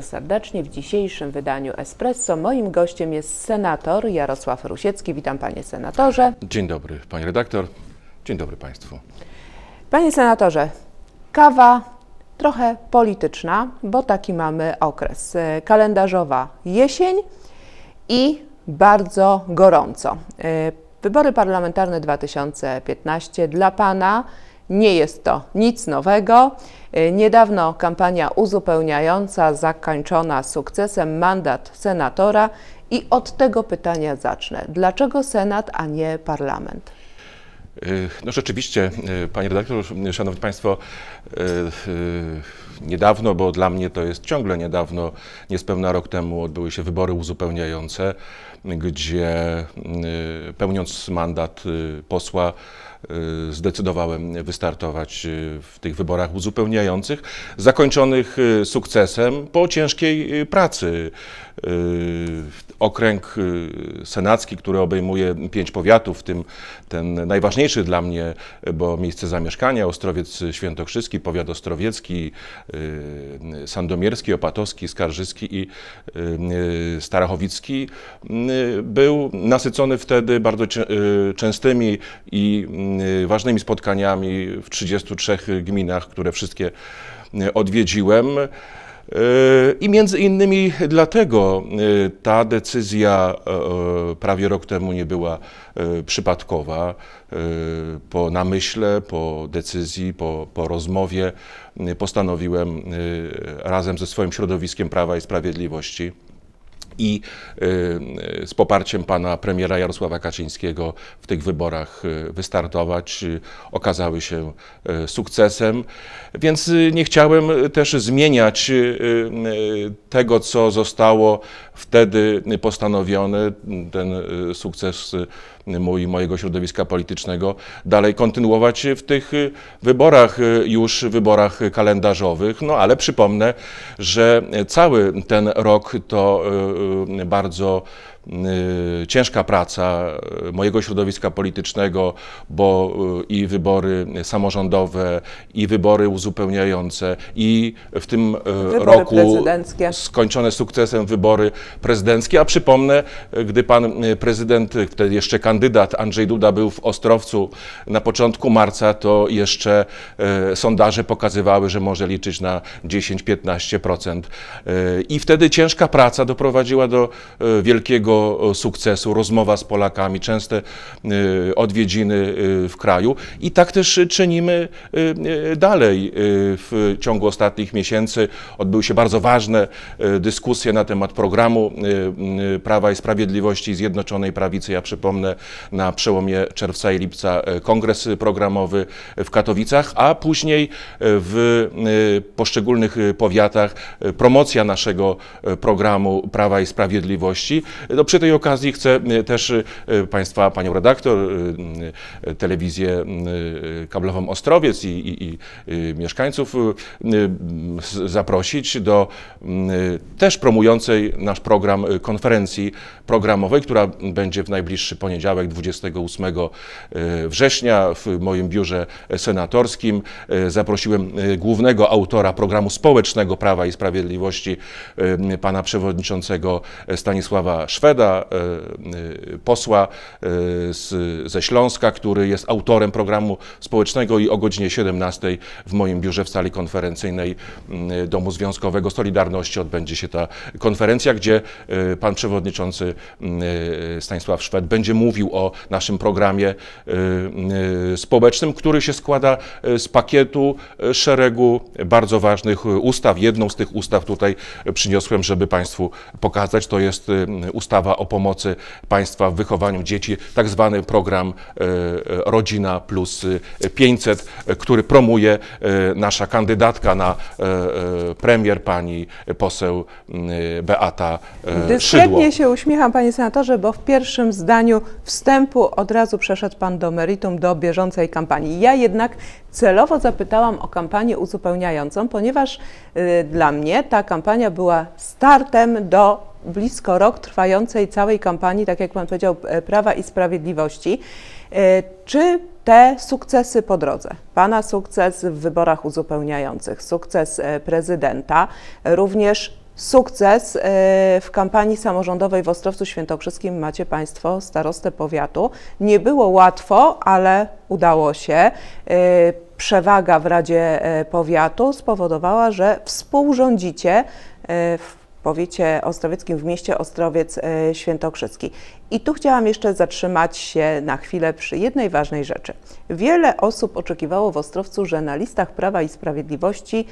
bardzo serdecznie. W dzisiejszym wydaniu Espresso moim gościem jest senator Jarosław Rusiecki. Witam panie senatorze. Dzień dobry pani redaktor. Dzień dobry państwu. Panie senatorze, kawa trochę polityczna, bo taki mamy okres. E, kalendarzowa jesień i bardzo gorąco. E, wybory parlamentarne 2015 dla pana nie jest to nic nowego. Y, niedawno kampania uzupełniająca zakończona sukcesem mandat senatora i od tego pytania zacznę. Dlaczego Senat, a nie parlament? Y, no rzeczywiście, y, panie redaktor, szanowni państwo, niedawno, bo dla mnie to jest ciągle niedawno, niespełna rok temu odbyły się wybory uzupełniające, gdzie y, pełniąc mandat y, posła y, zdecydowałem wystartować w tych wyborach uzupełniających, zakończonych sukcesem po ciężkiej pracy. Okręg senacki, który obejmuje pięć powiatów, w tym ten najważniejszy dla mnie, bo miejsce zamieszkania Ostrowiec Świętokrzyski, powiat ostrowiecki, Y, Sandomierski, Opatowski, Skarżyski i y, Starachowicki, y, był nasycony wtedy bardzo częstymi i ważnymi spotkaniami w 33 gminach, które wszystkie odwiedziłem. I między innymi dlatego y, ta decyzja e, e, prawie rok temu nie była e, przypadkowa. Po namyśle, po decyzji, po, po rozmowie y, postanowiłem y, razem ze swoim środowiskiem Prawa i Sprawiedliwości i y, z poparciem pana premiera Jarosława Kaczyńskiego w tych wyborach y, wystartować. Y, okazały się sukcesem, więc nie chciałem też zmieniać tego, co zostało wtedy postanowione. Ten sukces mój, mojego środowiska politycznego dalej kontynuować w tych y, wyborach, y, już wyborach kalendarzowych. No ale przypomnę, że cały ten rok to y, bardzo Y, ciężka praca y, mojego środowiska politycznego, bo y, i wybory samorządowe, i wybory uzupełniające, i w tym wybory roku skończone sukcesem wybory prezydenckie. A przypomnę, gdy pan prezydent, wtedy jeszcze kandydat Andrzej Duda był w Ostrowcu na początku marca, to jeszcze sondaże pokazywały, że może liczyć na 10-15%. I wtedy ciężka praca doprowadziła do wielkiego E, sukcesu, rozmowa z Polakami, częste e, odwiedziny e, w kraju. I tak też czynimy dalej. W ciągu ostatnich miesięcy odbyły się bardzo ważne dyskusje na temat programu Prawa i Sprawiedliwości Zjednoczonej Prawicy. Ja przypomnę na przełomie czerwca i lipca kongres programowy w Katowicach, a później w poszczególnych powiatach promocja naszego programu Prawa i Sprawiedliwości. No, przy tej okazji chcę e, też e, Państwa, Panią redaktor, e, telewizję kablową Ostrowiec i, i, i mieszkańców zaprosić do też promującej nasz program konferencji programowej, która będzie w najbliższy poniedziałek 28 września w moim biurze senatorskim. Zaprosiłem głównego autora programu społecznego Prawa i Sprawiedliwości, pana przewodniczącego Stanisława Szweda. Szweda, e, e, posła e, z, ze Śląska, który jest autorem programu społecznego i o godzinie 17 w moim biurze w sali konferencyjnej mm, Domu Związkowego Solidarności odbędzie się ta konferencja, gdzie pan przewodniczący mm, Stanisław Szwed będzie mówił o naszym programie mm, społecznym, który się składa z pakietu szeregu bardzo ważnych ustaw. Jedną z tych ustaw tutaj przyniosłem, żeby Państwu pokazać. To jest ustawa ustawa o pomocy państwa w wychowaniu dzieci, tak zwany program e, e, Rodzina plus 500, e, który promuje nasza kandydatka na premier, pani poseł Beata Dyskretnie Szydło. się uśmiecham, panie senatorze, bo w pierwszym zdaniu wstępu od razu przeszedł pan do meritum, do bieżącej kampanii. Ja jednak Celowo zapytałam o kampanię uzupełniającą, ponieważ y, dla mnie ta kampania była startem do blisko rok trwającej całej kampanii, tak jak Pan powiedział, e, Prawa i Sprawiedliwości. E, czy te sukcesy po drodze, Pana sukces w wyborach uzupełniających, sukces e, prezydenta, również Sukces y, w kampanii samorządowej w Ostrowcu Świętokrzyskim macie Państwo, starostę powiatu. Nie było łatwo, ale udało się. Y, przewaga w Radzie y, Powiatu spowodowała, że współrządzicie w powiecie ostrowieckim, w mieście Ostrowiec Świętokrzyski. I tu chciałam jeszcze zatrzymać się na chwilę przy jednej ważnej rzeczy. Wiele osób oczekiwało w Ostrowcu, że na listach Prawa i Sprawiedliwości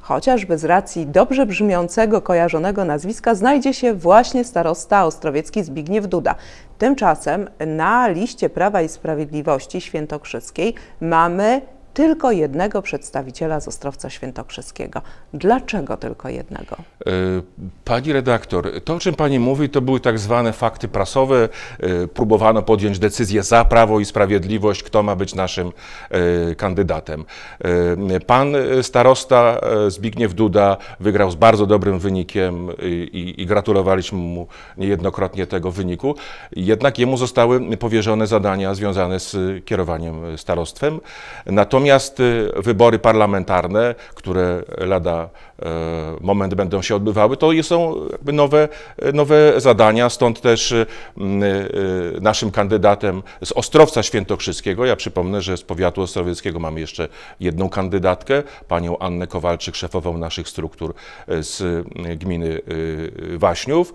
chociażby z racji dobrze brzmiącego, kojarzonego nazwiska, znajdzie się właśnie starosta ostrowiecki Zbigniew Duda. Tymczasem na liście Prawa i Sprawiedliwości Świętokrzyskiej mamy tylko jednego przedstawiciela z Ostrowca Świętokrzyskiego. Dlaczego tylko jednego? E, pani redaktor, to o czym Pani mówi, to były tak zwane fakty prasowe. E, próbowano podjąć decyzję za Prawo i Sprawiedliwość, kto ma być naszym e, kandydatem. Pan starosta Zbigniew Duda wygrał z bardzo dobrym wynikiem i, i gratulowaliśmy mu niejednokrotnie tego wyniku. Jednak jemu zostały powierzone zadania związane z kierowaniem starostwem. Natomiast Natomiast y, wybory parlamentarne, które lada E, moment będą się odbywały, to są nowe, e, nowe zadania, stąd też e, naszym kandydatem z Ostrowca Świętokrzyskiego, ja przypomnę, że z powiatu ostrowieckiego mamy jeszcze jedną kandydatkę, panią Annę Kowalczyk, szefową naszych struktur z gminy Waśniów.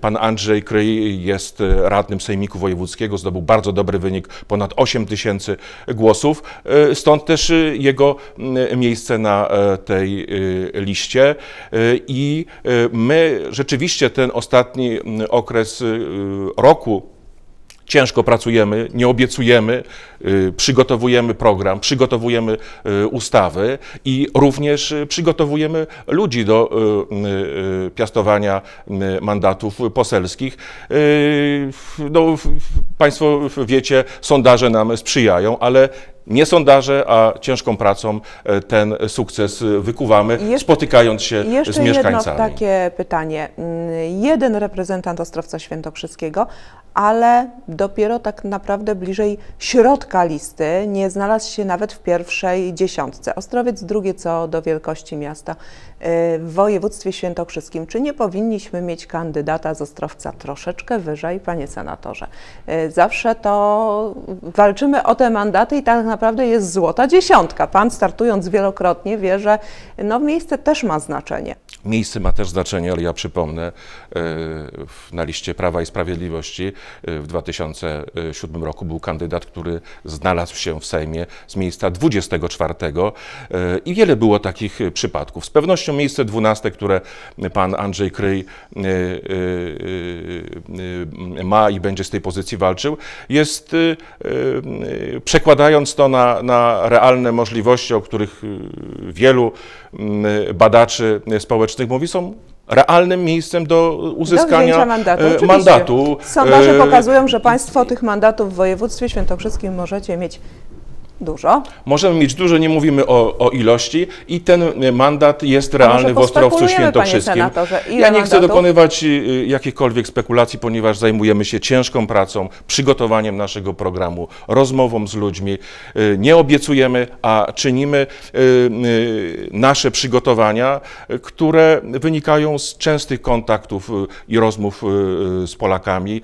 Pan Andrzej Kryj jest radnym Sejmiku Wojewódzkiego, zdobył bardzo dobry wynik, ponad 8 tysięcy głosów, stąd też jego miejsce na tej Y, liście y, i y, my rzeczywiście ten ostatni mm, okres roku Ciężko pracujemy, nie obiecujemy, y, przygotowujemy program, przygotowujemy y, ustawy i również y, przygotowujemy ludzi do piastowania mandatów poselskich. No, państwo wiecie, sondaże nam sprzyjają, ale nie sondaże, a ciężką pracą e, ten sukces wykuwamy, jeszcze, spotykając się z mieszkańcami. Jeszcze takie pytanie. Mm, jeden reprezentant Ostrowca Świętokrzyskiego ale dopiero tak naprawdę bliżej środka listy nie znalazł się nawet w pierwszej dziesiątce. Ostrowiec drugie co do wielkości miasta y, w województwie świętokrzyskim. Czy nie powinniśmy mieć kandydata z Ostrowca troszeczkę wyżej, panie senatorze? Y, zawsze to walczymy o te mandaty i tak naprawdę jest złota dziesiątka. Pan startując wielokrotnie wie, że no miejsce też ma znaczenie. Miejsce ma też znaczenie, ale ja przypomnę, e, na liście Prawa i Sprawiedliwości e, w 2007 roku był kandydat, który znalazł się w Sejmie z miejsca 24 e, i wiele było takich przypadków. Z pewnością miejsce 12, które pan Andrzej Kryj ma i będzie z tej pozycji walczył, jest przekładając to na, na realne możliwości, o których wielu badaczy społecznych mówi, są realnym miejscem do uzyskania do mandatu. E, mandatu. Sondaże e, pokazują, że Państwo tych mandatów w województwie świętokrzyskim możecie mieć Dużo. Możemy mieć dużo, nie mówimy o, o ilości i ten mandat jest realny w Ostrowcu Świętokrzyskim. Senatorze, ja nie mandatów? chcę dokonywać y, y, jakichkolwiek spekulacji, ponieważ zajmujemy się ciężką pracą, przygotowaniem naszego programu, rozmową z ludźmi. Y, nie obiecujemy, a czynimy nasze przygotowania, które wynikają z częstych kontaktów i rozmów z Polakami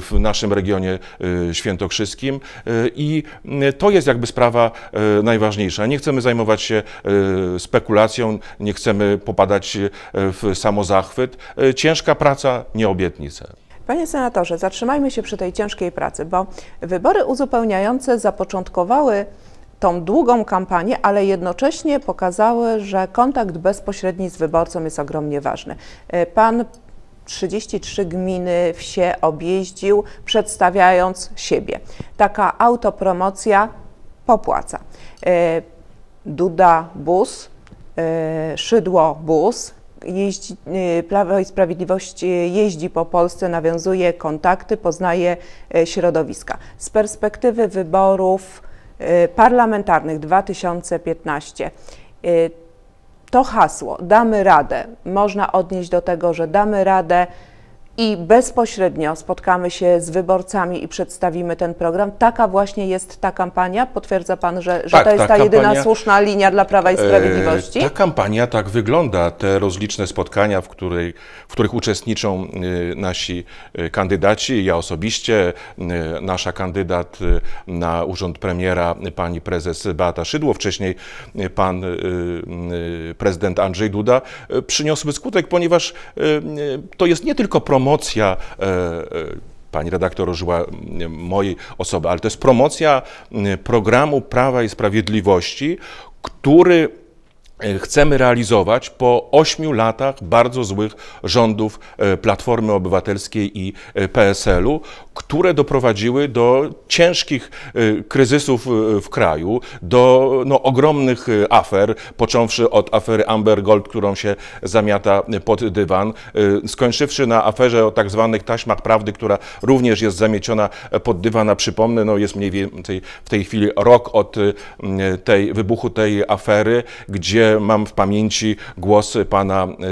w naszym regionie świętokrzyskim i to jest jakby jakby sprawa e, najważniejsza. Nie chcemy zajmować się e, spekulacją, nie chcemy popadać e, w samozachwyt. Ciężka praca, nie obietnice. Panie senatorze, zatrzymajmy się przy tej ciężkiej pracy, bo wybory uzupełniające zapoczątkowały tą długą kampanię, ale jednocześnie pokazały, że kontakt bezpośredni z wyborcą jest ogromnie ważny. Pan 33 gminy, wsie objeździł, przedstawiając siebie. Taka autopromocja popłaca. E, Duda bus, e, Szydło bus, jeździ, e, Prawo i Sprawiedliwość jeździ po Polsce, nawiązuje kontakty, poznaje środowiska. Z perspektywy wyborów parlamentarnych 2015 to hasło damy radę można odnieść do tego, że damy radę i bezpośrednio spotkamy się z wyborcami i przedstawimy ten program. Taka właśnie jest ta kampania. Potwierdza Pan, że, że tak, to jest ta, ta kampania, jedyna słuszna linia dla Prawa i e, Sprawiedliwości? E, ta kampania tak wygląda. Te rozliczne spotkania, w, której, w których uczestniczą e, nasi e, kandydaci, ja osobiście, nasza kandydat na urząd premiera, pani prezes Beata Szydło, wcześniej pan prezydent Andrzej Duda, przyniosły skutek, ponieważ to jest nie tylko promocja, promocja e, e, pani redaktor użyła mojej osoby, ale to jest promocja programu Prawa i Sprawiedliwości, który E, chcemy realizować po ośmiu latach bardzo złych rządów e, Platformy Obywatelskiej i e, PSL-u, które doprowadziły do ciężkich kryzysów w kraju, do no, ogromnych afer, począwszy od afery Amber Gold, którą się zamiata pod dywan, skończywszy na aferze o tak zwanych taśmach prawdy, która również jest zamieciona pod dywan, a przypomnę, no, jest mniej więcej w tej chwili rok od tej wybuchu tej afery, gdzie mam w pamięci głos pana y,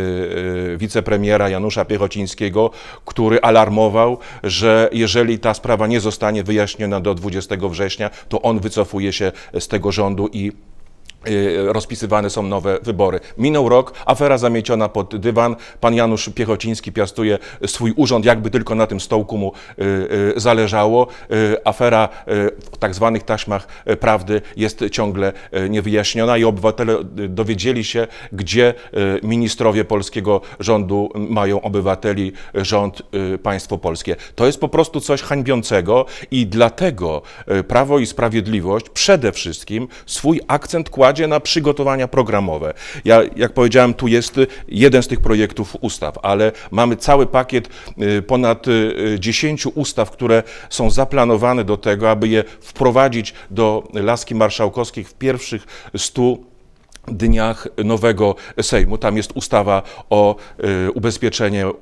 y, wicepremiera Janusza Piechocińskiego, który alarmował, że jeżeli ta sprawa nie zostanie wyjaśniona do 20 września, to on wycofuje się z tego rządu i E, rozpisywane są nowe wybory. Minął rok, afera zamieciona pod dywan. Pan Janusz Piechociński piastuje swój urząd, jakby tylko na tym stołku mu e, e, zależało. Afera w tak zwanych taśmach prawdy jest ciągle niewyjaśniona i obywatele dowiedzieli się, gdzie ministrowie polskiego rządu mają obywateli, rząd, państwo polskie. To jest po prostu coś hańbiącego i dlatego Prawo i Sprawiedliwość przede wszystkim swój akcent kładzie nakładzie na przygotowania programowe. Ja, jak powiedziałem, tu jest jeden z tych projektów ustaw, ale mamy cały pakiet y, ponad 10 y, y, ustaw, które są zaplanowane do tego, aby je wprowadzić do laski marszałkowskich w pierwszych 100 dniach nowego Sejmu. Tam jest ustawa o e, ubezpieczeniu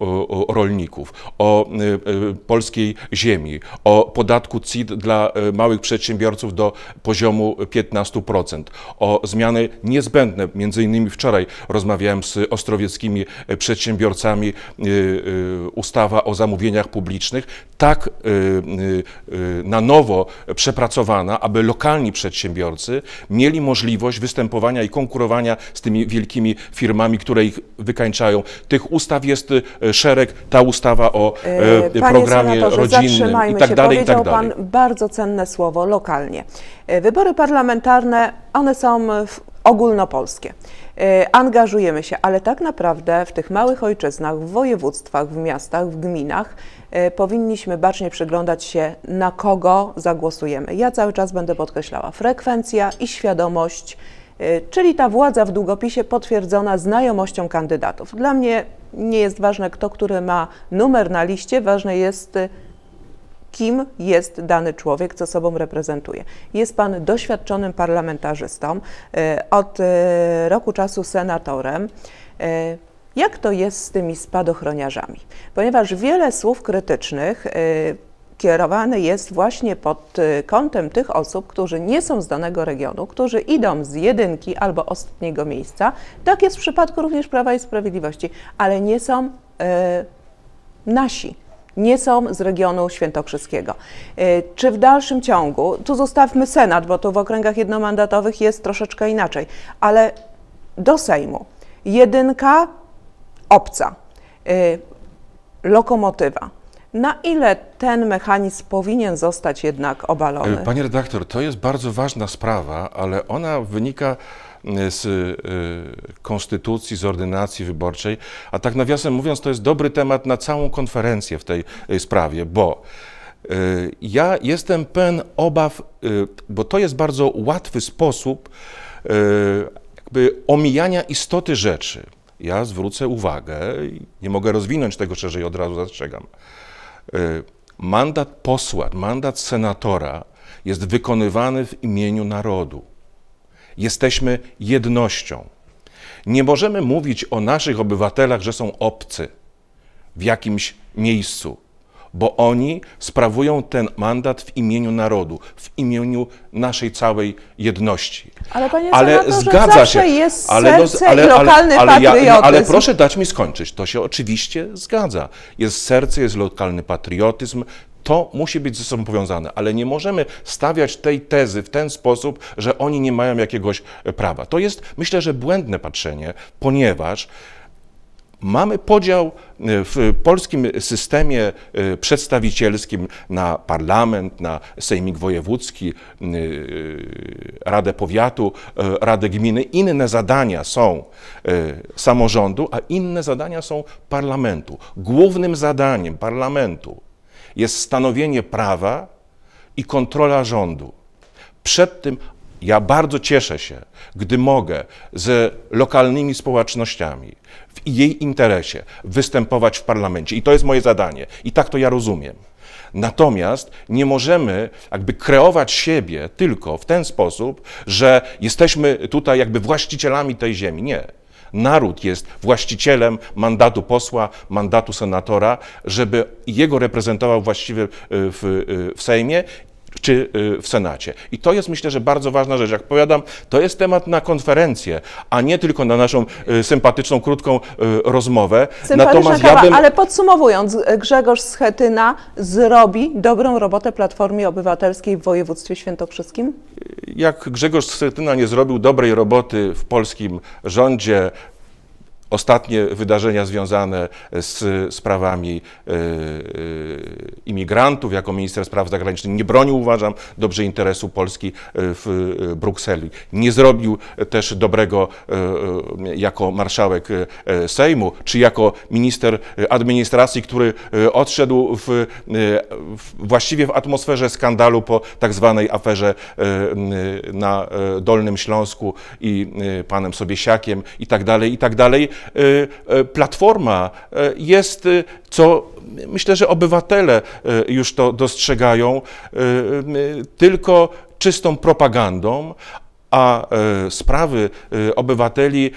rolników, o e, e, polskiej ziemi, o podatku CIT dla małych przedsiębiorców do poziomu 15%, o zmiany niezbędne. Między innymi wczoraj rozmawiałem z ostrowieckimi przedsiębiorcami ustawa o zamówieniach publicznych, tak na nowo przepracowana, aby lokalni przedsiębiorcy mieli możliwość występowania i konkurencji konkurowania z tymi wielkimi firmami, które ich wykańczają. Tych ustaw jest e, szereg, ta ustawa o e, e, programie rodzinnym i tak się. dalej, i tak dalej. Pan bardzo cenne słowo lokalnie. Wybory parlamentarne, one są ogólnopolskie. Angażujemy się, ale tak naprawdę w tych małych ojczyznach, w województwach, w miastach, w gminach powinniśmy bacznie przyglądać się, na kogo zagłosujemy. Ja cały czas będę podkreślała frekwencja i świadomość E, czyli ta władza w długopisie potwierdzona znajomością kandydatów. Dla mnie nie jest ważne, kto który ma numer na liście, ważne jest, e, kim jest dany człowiek, co sobą reprezentuje. Jest pan doświadczonym parlamentarzystą, e, od roku czasu senatorem. Jak to jest z tymi spadochroniarzami? Ponieważ wiele słów krytycznych kierowany jest właśnie pod y, kątem tych osób, którzy nie są z danego regionu, którzy idą z jedynki albo ostatniego miejsca. Tak jest w przypadku również Prawa i Sprawiedliwości, ale nie są y, nasi. Nie są z regionu świętokrzyskiego. Y, czy w dalszym ciągu, tu zostawmy Senat, bo tu w okręgach jednomandatowych jest troszeczkę inaczej, ale do Sejmu jedynka obca, y, lokomotywa, na ile ten mechanizm powinien zostać jednak obalony? E, panie redaktor, to jest bardzo ważna sprawa, ale ona wynika mm, z e, konstytucji, z ordynacji wyborczej, a tak nawiasem mówiąc, to jest dobry temat na całą konferencję w tej e, sprawie, bo ja jestem pełen obaw, bo to jest bardzo łatwy sposób jakby omijania istoty rzeczy. Ja zwrócę uwagę, nie mogę rozwinąć tego szerzej, od razu zastrzegam. Y, mandat posła, mandat senatora jest wykonywany w imieniu narodu. Jesteśmy jednością. Nie możemy mówić o naszych obywatelach, że są obcy w jakimś miejscu bo oni sprawują ten mandat w imieniu narodu, w imieniu naszej całej jedności. Ale panie ale zgadza się, jest ale, ale, ale, lokalny ale, ale, ja, ale proszę dać mi skończyć, to się oczywiście zgadza. Jest serce, jest lokalny patriotyzm, to musi być ze sobą powiązane, ale nie możemy stawiać tej tezy w ten sposób, że oni nie mają jakiegoś prawa. To jest, myślę, że błędne patrzenie, ponieważ Mamy podział e, w polskim systemie e, przedstawicielskim na parlament, na sejmik wojewódzki, e, radę powiatu, radę gminy. Inne zadania są samorządu, a inne zadania są parlamentu. Głównym zadaniem parlamentu jest stanowienie prawa i kontrola rządu. Przed tym ja bardzo cieszę się, gdy mogę z lokalnymi społecznościami w jej interesie występować w parlamencie. I to jest moje zadanie. I tak to ja rozumiem. Natomiast nie możemy jakby kreować siebie tylko w ten sposób, że jesteśmy tutaj jakby właścicielami tej ziemi. Nie. Naród jest właścicielem mandatu posła, mandatu senatora, żeby jego reprezentował właściwie y, w, y, w Sejmie czy y, w Senacie. I to jest myślę, że bardzo ważna rzecz. Jak powiadam, to jest temat na konferencję, a nie tylko na naszą y, sympatyczną, krótką y, rozmowę. Natomiast kawa, ja bym... ale podsumowując, Grzegorz Schetyna zrobi dobrą robotę Platformie Obywatelskiej w województwie świętokrzyskim? Jak Grzegorz Schetyna nie zrobił dobrej roboty w polskim rządzie, ostatnie wydarzenia związane z sprawami e, e, imigrantów, jako minister spraw zagranicznych nie bronił, uważam, dobrze interesu Polski e, w Brukseli. Nie zrobił też dobrego jako marszałek Sejmu, czy jako minister administracji, który odszedł w, właściwie w atmosferze skandalu po tak zwanej aferze na Dolnym Śląsku i panem Sobiesiakiem i tak dalej, i tak dalej Y, y, platforma y, jest, co myślę, że obywatele już to dostrzegają, tylko czystą propagandą, a sprawy obywateli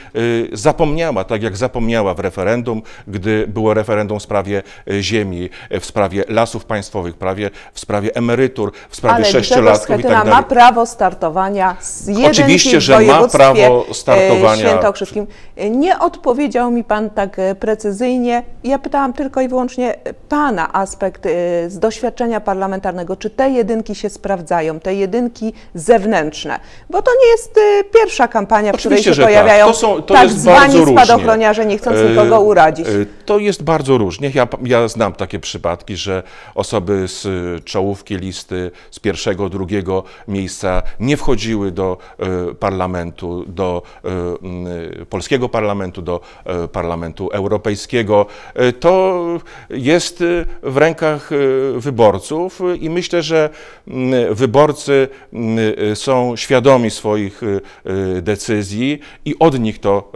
zapomniała, tak jak zapomniała w referendum, gdy było referendum w sprawie ziemi, w sprawie lasów państwowych, prawie, w sprawie emerytur, w sprawie sześciolatków itd. Ale tak ma prawo startowania z jedynki Oczywiście, że ma prawo startowania. Świętokrzyskim. Nie odpowiedział mi Pan tak e, precyzyjnie. Ja pytałam tylko i wyłącznie Pana aspekt e, z doświadczenia parlamentarnego, czy te jedynki się sprawdzają, te jedynki zewnętrzne, bo to nie jest e, pierwsza kampania, w której się tak. pojawiają tak, to są, to tak zwani spadochroniarze, nie chcąc nikogo uradzić. To jest bardzo różnie. Ja, ja znam takie przypadki, że osoby z czołówki listy z pierwszego, drugiego miejsca nie wchodziły do parlamentu, do polskiego parlamentu do e, parlamentu europejskiego. E, to jest e, w rękach wyborców i myślę, że wyborcy są świadomi swoich decyzji i od nich to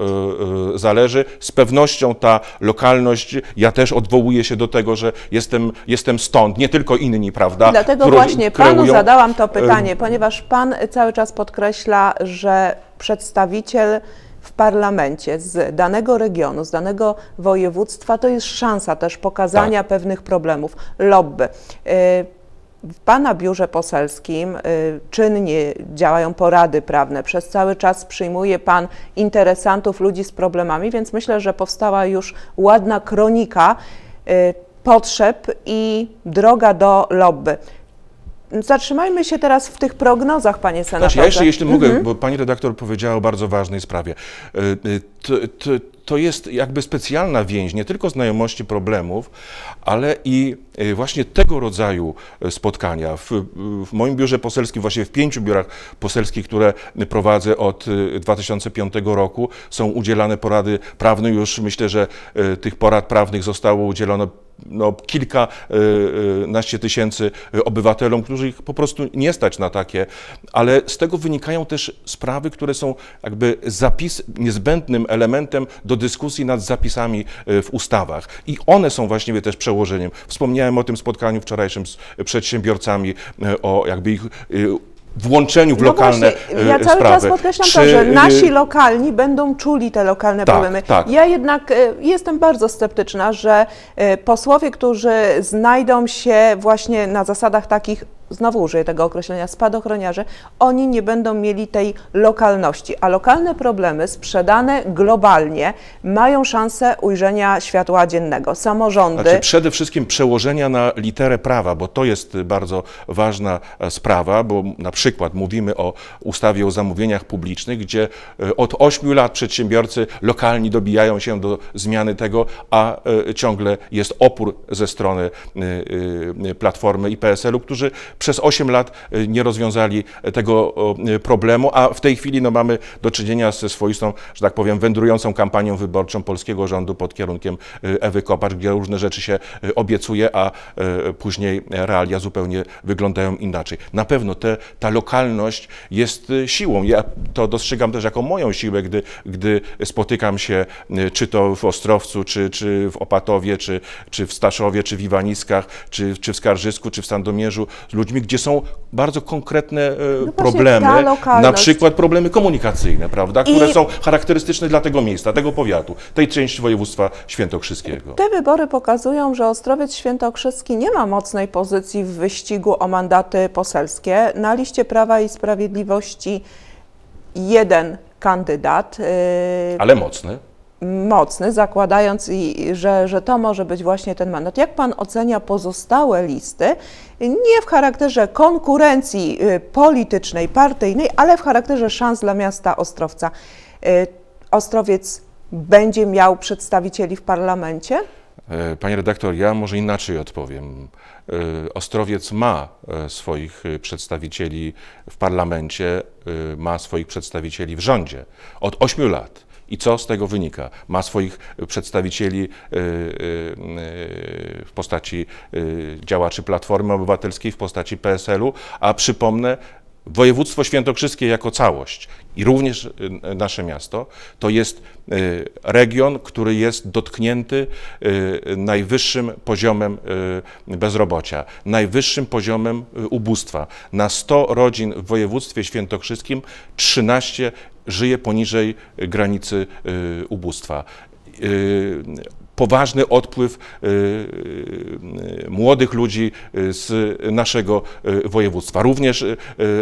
zależy. Z pewnością ta lokalność, ja też odwołuję się do tego, że jestem, jestem stąd, nie tylko inni, prawda? Dlatego właśnie panu kreują... zadałam to pytanie, ponieważ pan cały czas podkreśla, że przedstawiciel w parlamencie z danego regionu, z danego województwa, to jest szansa też pokazania tak. pewnych problemów, lobby. Y, w Pana biurze poselskim y, czynnie działają porady prawne. Przez cały czas przyjmuje Pan interesantów, ludzi z problemami, więc myślę, że powstała już ładna kronika y, potrzeb i droga do lobby. Zatrzymajmy się teraz w tych prognozach, panie senatorze. Znaczy, ja jeszcze, jeśli mogę, mhm. bo pani redaktor powiedziała o bardzo ważnej sprawie. Y, y, to jest jakby specjalna więź, nie tylko znajomości problemów, ale i e, właśnie tego rodzaju e, spotkania. W, e, w moim biurze poselskim, właśnie w pięciu biurach poselskich, które prowadzę od 2005 roku, są udzielane porady prawne. Już myślę, że tych porad prawnych zostało udzielone no, kilkanaście tysięcy obywatelom, którzy ich po prostu nie stać na takie, ale z tego wynikają też sprawy, które są jakby zapis, niezbędnym elementem do do dyskusji nad zapisami e, w ustawach. I one są właściwie też przełożeniem. Wspomniałem o tym spotkaniu wczorajszym z przedsiębiorcami, e, o jakby ich e, włączeniu w no lokalne właśnie, ja cały sprawy. czas podkreślam Czy... to, że nasi lokalni będą czuli te lokalne tak, problemy. Tak. Ja jednak jestem bardzo sceptyczna, że posłowie, którzy znajdą się właśnie na zasadach takich znowu użyję tego określenia, spadochroniarze, oni nie będą mieli tej lokalności, a lokalne problemy sprzedane globalnie mają szansę ujrzenia światła dziennego. Samorządy. Znaczy przede wszystkim przełożenia na literę prawa, bo to jest bardzo ważna e, sprawa, bo na przykład mówimy o ustawie o zamówieniach publicznych, gdzie e, od 8 lat przedsiębiorcy lokalni dobijają się do zmiany tego, a e, ciągle jest opór ze strony Platformy i PSL-u, którzy przez 8 lat e, nie rozwiązali e, tego e, problemu, a w tej chwili no, mamy do czynienia ze swoistą, że tak powiem, wędrującą kampanią wyborczą polskiego rządu pod kierunkiem Ewy Kopacz, gdzie różne rzeczy się obiecuje, a później realia zupełnie wyglądają inaczej. Na pewno te, ta lokalność jest siłą. Ja to dostrzegam też jako moją siłę, gdy, gdy spotykam się czy to w Ostrowcu, czy, czy w Opatowie, czy, czy w Staszowie, czy w Iwaniskach, czy, czy w Skarżysku, czy w Sandomierzu z ludźmi, ludźmi, gdzie są bardzo konkretne e, no problemy, na przykład problemy komunikacyjne, prawda, które I... są charakterystyczne dla tego miejsca, tego powiatu, tej części województwa świętokrzyskiego. Te wybory pokazują, że Ostrowiec Świętokrzyski nie ma mocnej pozycji w wyścigu o mandaty poselskie. Na liście Prawa i Sprawiedliwości jeden kandydat. Y, Ale mocny mocny, zakładając, i, że, że to może być właśnie ten mandat. Jak pan ocenia pozostałe listy, nie w charakterze konkurencji y, politycznej, partyjnej, ale w charakterze szans dla miasta Ostrowca? Y, Ostrowiec będzie miał przedstawicieli w parlamencie? E, panie redaktor, ja może inaczej odpowiem. E, Ostrowiec ma e, swoich przedstawicieli w parlamencie, ma swoich przedstawicieli w rządzie od ośmiu lat. I co z tego wynika? Ma swoich y, przedstawicieli y, y, w postaci działaczy Platformy Obywatelskiej, w postaci PSL-u, a przypomnę, województwo świętokrzyskie jako całość i również y, nasze miasto, to jest y, region, który jest dotknięty y, najwyższym poziomem bezrobocia, najwyższym poziomem ubóstwa. Na 100 rodzin w województwie świętokrzyskim 13 żyje poniżej granicy ubóstwa poważny odpływ y, y, młodych ludzi y, z naszego województwa, również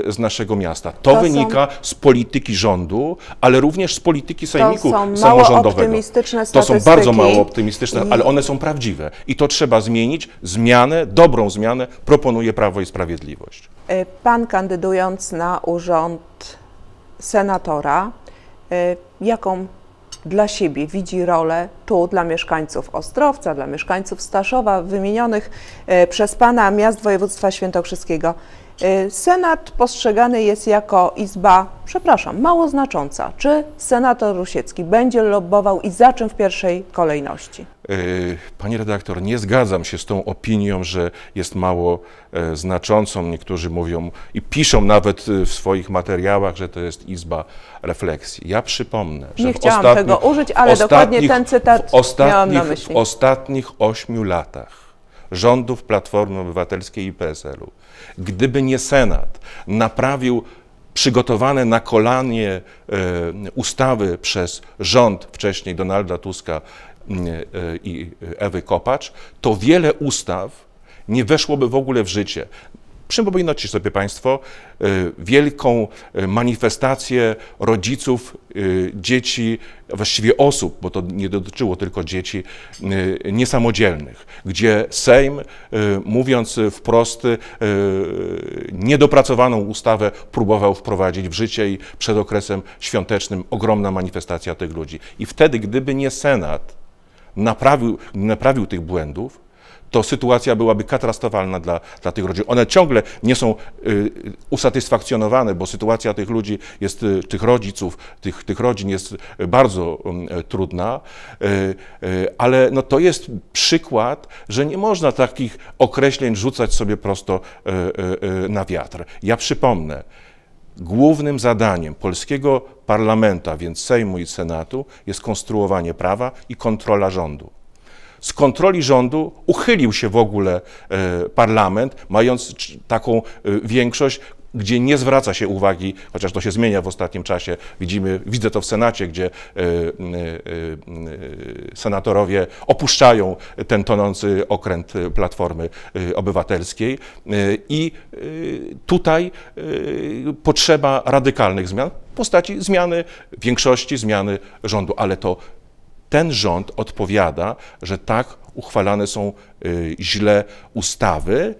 z naszego miasta. To, to wynika są... z polityki rządu, ale również z polityki sejmiku to są samorządowego. Optymistyczne to są bardzo mało optymistyczne, ale one są prawdziwe i to trzeba zmienić. Zmianę, dobrą zmianę proponuje Prawo i Sprawiedliwość. Pan kandydując na urząd senatora, jaką dla siebie widzi rolę tu dla mieszkańców Ostrowca, dla mieszkańców Staszowa, wymienionych e, przez Pana miast województwa świętokrzyskiego. Y, Senat postrzegany jest jako izba, przepraszam, mało znacząca. Czy senator Rusiecki będzie lobbował i za czym w pierwszej kolejności? Y, Pani redaktor, nie zgadzam się z tą opinią, że jest mało e, znaczącą. Niektórzy mówią i piszą nawet y, w swoich materiałach, że to jest Izba Refleksji. Ja przypomnę, że nie chciałam tego użyć, ale dokładnie ten cytat ostatnich, miałam na myśli. W ostatnich ośmiu latach rządów Platformy Obywatelskiej i PSL-u Gdyby nie Senat naprawił przygotowane na kolanie e, ustawy przez rząd wcześniej Donalda Tuska e, e, i Ewy Kopacz, to wiele ustaw nie weszłoby w ogóle w życie. Przypominacie sobie Państwo e, wielką e, manifestację rodziców, e, dzieci, właściwie osób, bo to nie dotyczyło tylko dzieci niesamodzielnych, gdzie Sejm, mówiąc wprost, niedopracowaną ustawę próbował wprowadzić w życie i przed okresem świątecznym ogromna manifestacja tych ludzi. I wtedy, gdyby nie Senat naprawił, naprawił tych błędów, to sytuacja byłaby katastrofalna dla, dla tych rodzin. One ciągle nie są y, usatysfakcjonowane, bo sytuacja tych ludzi jest, y, tych rodziców, tych, tych rodzin jest y, bardzo mm, trudna, ale no, to jest przykład, że nie można takich określeń rzucać sobie prosto na wiatr. Ja przypomnę, głównym zadaniem polskiego parlamenta, więc Sejmu i Senatu, jest konstruowanie prawa i kontrola rządu. Z kontroli rządu uchylił się w ogóle e, parlament, mając taką e, większość, gdzie nie zwraca się uwagi, chociaż to się zmienia w ostatnim czasie. Widzimy, widzę to w Senacie, gdzie e, senatorowie opuszczają ten tonący okręt Platformy Obywatelskiej i tutaj potrzeba radykalnych zmian w postaci zmiany większości, zmiany rządu, ale to ten rząd odpowiada, że tak uchwalane są y, źle ustawy,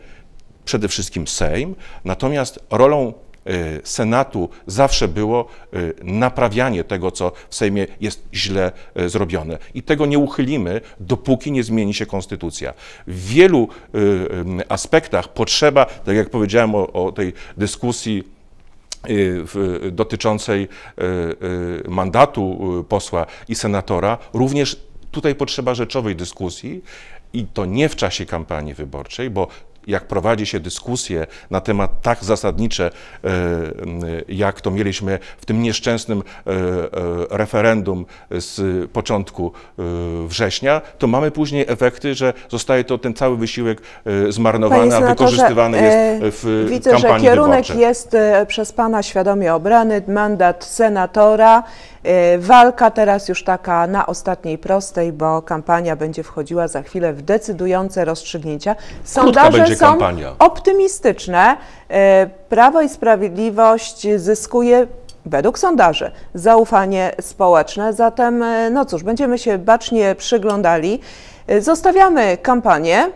przede wszystkim Sejm, natomiast rolą y, Senatu zawsze było y, naprawianie tego, co w Sejmie jest źle zrobione. I tego nie uchylimy, dopóki nie zmieni się konstytucja. W wielu aspektach potrzeba, tak jak powiedziałem o, o tej dyskusji, Y, dotyczącej y, y, mandatu posła i senatora, również tutaj potrzeba rzeczowej dyskusji. I to nie w czasie kampanii wyborczej, bo jak prowadzi się dyskusje na temat tak zasadnicze, e, jak to mieliśmy w tym nieszczęsnym e, e, referendum z początku września, to mamy później efekty, że zostaje to ten cały wysiłek zmarnowany, a wykorzystywany jest w widzę, kampanii Widzę, że kierunek wyborczej. jest przez Pana świadomie obrany, mandat senatora E, walka teraz już taka na ostatniej prostej, bo kampania będzie wchodziła za chwilę w decydujące rozstrzygnięcia. Sondaże są kampania. optymistyczne. E, Prawo i Sprawiedliwość zyskuje według sondaży zaufanie społeczne. Zatem, e, no cóż, będziemy się bacznie przyglądali. Zostawiamy kampanię.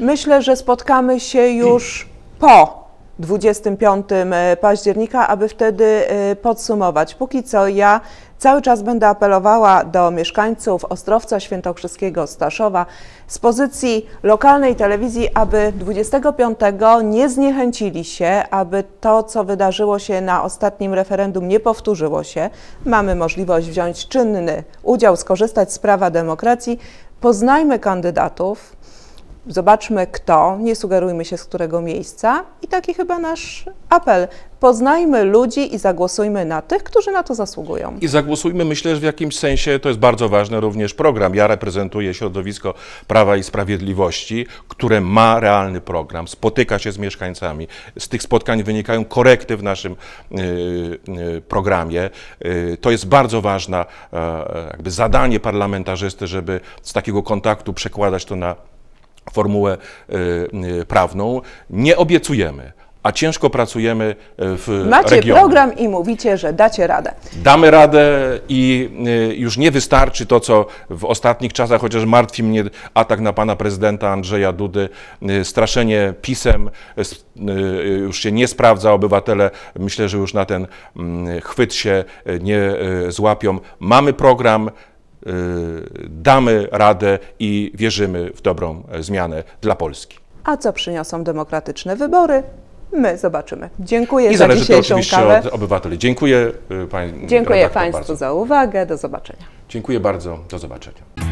Myślę, że spotkamy się już po 25 e, października, aby wtedy e, podsumować. Póki co ja cały czas będę apelowała do mieszkańców Ostrowca Świętokrzyskiego, Staszowa z pozycji lokalnej telewizji, aby 25 nie zniechęcili się, aby to, co wydarzyło się na ostatnim referendum, nie powtórzyło się. Mamy możliwość wziąć czynny udział, skorzystać z prawa demokracji. Poznajmy kandydatów, zobaczmy kto, nie sugerujmy się z którego miejsca. I taki chyba nasz apel. Poznajmy ludzi i zagłosujmy na tych, którzy na to zasługują. I zagłosujmy, myślę, że w jakimś sensie to jest bardzo ważny również program. Ja reprezentuję środowisko Prawa i Sprawiedliwości, które ma realny program, spotyka się z mieszkańcami. Z tych spotkań wynikają korekty w naszym y, y, programie. Y, to jest bardzo ważne jakby zadanie parlamentarzysty, żeby z takiego kontaktu przekładać to na formułę y, y, prawną. Nie obiecujemy, a ciężko pracujemy y, w Macie regionie. program i mówicie, że dacie radę. Damy radę i już nie wystarczy to, co w ostatnich czasach, chociaż martwi mnie atak na pana prezydenta Andrzeja Dudy, straszenie pisem, już się nie sprawdza, obywatele myślę, że już na ten mm, chwyt się nie złapią. Mamy program, Y, damy radę i wierzymy w dobrą e, zmianę dla Polski. A co przyniosą demokratyczne wybory? My zobaczymy. Dziękuję I za dzisiejszą to oczywiście kawę. od obywateli. Dziękuję, e, pani Dziękuję Państwu bardzo. za uwagę. Do zobaczenia. Dziękuję bardzo. Do zobaczenia.